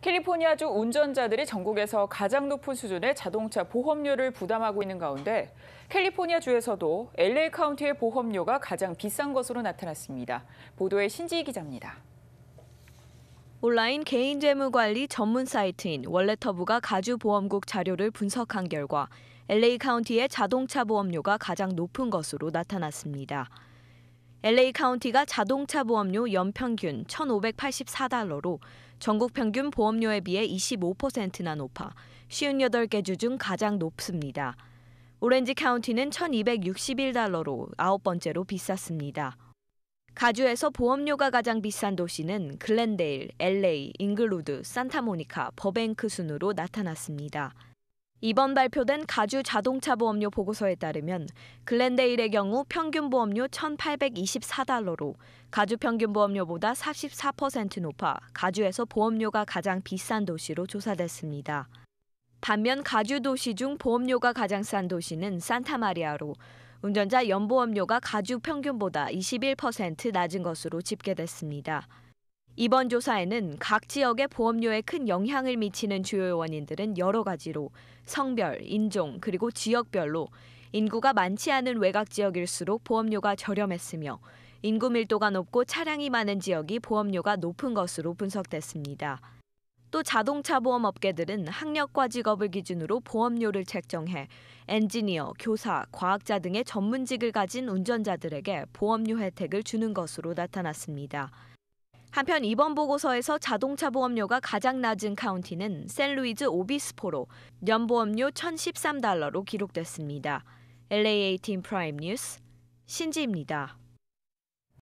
캘리포니아주 운전자들이 전국에서 가장 높은 수준의 자동차 보험료를 부담하고 있는 가운데 캘리포니아주에서도 LA 카운티의 보험료가 가장 비싼 것으로 나타났습니다. 보도에 신지희 기자입니다. 온라인 개인 재무 관리 전문 사이트인 월레터부가 가주보험국 자료를 분석한 결과 LA 카운티의 자동차 보험료가 가장 높은 것으로 나타났습니다. LA 카운티가 자동차 보험료 연평균 1,584달러로 전국 평균 보험료에 비해 25%나 높아 58개 주 중 가장 높습니다. 오렌지 카운티는 1,261달러로 아홉 번째로 비쌌습니다. 가주에서 보험료가 가장 비싼 도시는 글렌데일, LA, 잉글루드, 산타모니카, 버뱅크 순으로 나타났습니다. 이번 발표된 가주 자동차 보험료 보고서에 따르면 글렌데일의 경우 평균 보험료 1,824달러로 가주 평균 보험료보다 44% 높아 가주에서 보험료가 가장 비싼 도시로 조사됐습니다. 반면 가주 도시 중 보험료가 가장 싼 도시는 산타마리아로 운전자 연보험료가 가주 평균보다 21% 낮은 것으로 집계됐습니다. 이번 조사에는 각 지역의 보험료에 큰 영향을 미치는 주요 원인들은 여러 가지로 성별, 인종, 그리고 지역별로 인구가 많지 않은 외곽 지역일수록 보험료가 저렴했으며 인구 밀도가 높고 차량이 많은 지역이 보험료가 높은 것으로 분석됐습니다. 또 자동차 보험 업계들은 학력과 직업을 기준으로 보험료를 책정해 엔지니어, 교사, 과학자 등의 전문직을 가진 운전자들에게 보험료 혜택을 주는 것으로 나타났습니다. 한편 이번 보고서에서 자동차 보험료가 가장 낮은 카운티는 샌루이즈 오비스포로 연보험료 1,013달러로 기록됐습니다. LAA 팀 프라임 뉴스 신지입니다.